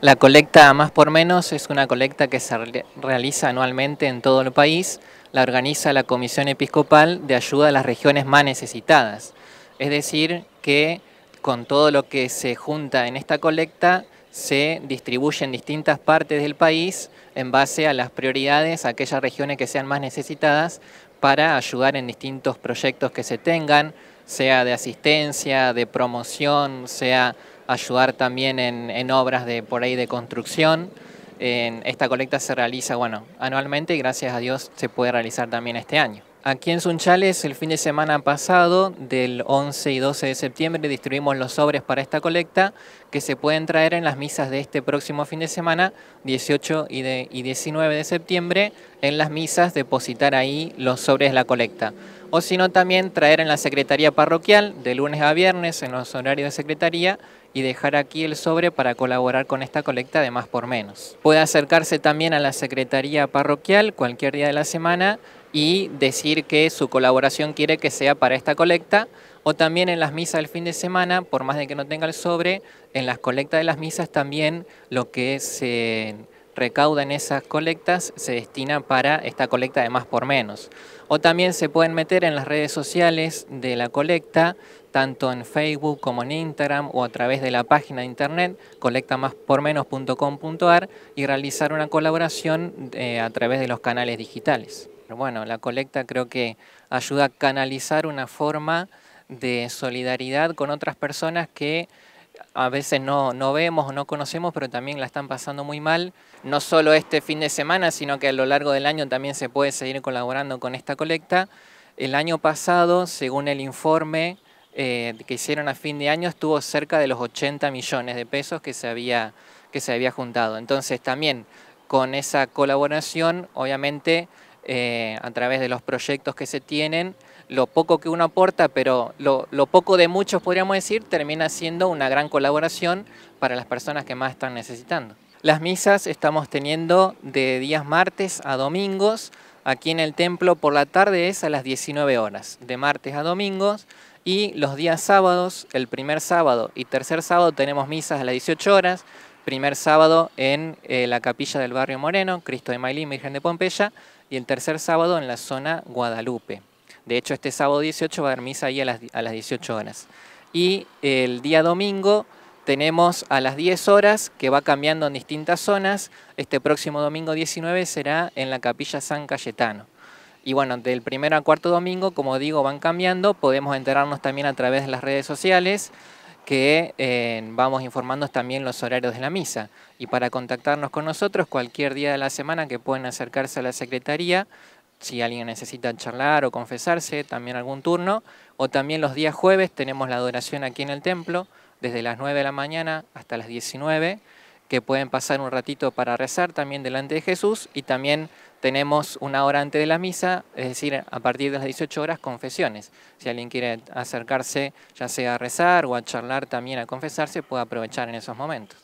La colecta Más por Menos es una colecta que se realiza anualmente en todo el país. La organiza la Comisión Episcopal de Ayuda a las Regiones Más Necesitadas. Es decir, que con todo lo que se junta en esta colecta se distribuye en distintas partes del país en base a las prioridades, a aquellas regiones que sean más necesitadas para ayudar en distintos proyectos que se tengan, sea de asistencia, de promoción, sea ayudar también en, obras de por ahí de construcción. En esta colecta se realiza bueno, anualmente y gracias a Dios se puede realizar también este año. Aquí en Sunchales, el fin de semana pasado, del 11 y 12 de septiembre, distribuimos los sobres para esta colecta que se pueden traer en las misas de este próximo fin de semana, 18 y, 19 de septiembre, en las misas depositar ahí los sobres de la colecta. O si no, también traer en la secretaría parroquial de lunes a viernes en los horarios de secretaría y dejar aquí el sobre para colaborar con esta colecta de más por menos. Puede acercarse también a la secretaría parroquial cualquier día de la semana y decir que su colaboración quiere que sea para esta colecta o también en las misas del fin de semana, por más de que no tenga el sobre, en las colectas de las misas también lo que se recauda en esas colectas se destina para esta colecta de más por menos. O también se pueden meter en las redes sociales de la colecta, tanto en Facebook como en Instagram o a través de la página de internet colectamáspormenos.com.ar, y realizar una colaboración eh, a través de los canales digitales. Bueno, la colecta creo que ayuda a canalizar una forma de solidaridad con otras personas que a veces no, vemos o no conocemos, pero también la están pasando muy mal. No solo este fin de semana, sino que a lo largo del año también se puede seguir colaborando con esta colecta. El año pasado, según el informe eh, que hicieron a fin de año, estuvo cerca de los 80 millones de pesos que se que se había juntado. Entonces también con esa colaboración, obviamente, eh, a través de los proyectos que se tienen, lo poco que uno aporta, pero lo, lo, poco de muchos, podríamos decir, termina siendo una gran colaboración para las personas que más están necesitando. Las misas estamos teniendo de días martes a domingos, aquí en el templo por la tarde es a las 19 horas, de martes a domingos, y los días sábados, el primer sábado y tercer sábado tenemos misas a las 18 horas, primer sábado en eh, la capilla del barrio Moreno, Cristo de Mailín, Virgen de Pompeya, y el tercer sábado en la zona Guadalupe. De hecho, este sábado 18 va a haber misa ahí a las, a las 18 horas. Y el día domingo tenemos a las 10 horas, que va cambiando en distintas zonas. Este próximo domingo 19 será en la capilla San Cayetano. Y bueno, del primero al cuarto domingo, como digo, van cambiando. Podemos enterarnos también a través de las redes sociales que eh, vamos informando también los horarios de la misa. Y para contactarnos con nosotros, cualquier día de la semana que pueden acercarse a la Secretaría, si alguien necesita charlar o confesarse, también algún turno, o también los días jueves tenemos la adoración aquí en el templo, desde las 9 de la mañana hasta las 19 que pueden pasar un ratito para rezar también delante de Jesús y también tenemos una hora antes de la misa, es decir, a partir de las 18 horas, confesiones. Si alguien quiere acercarse ya sea a rezar o a charlar también a confesarse, puede aprovechar en esos momentos.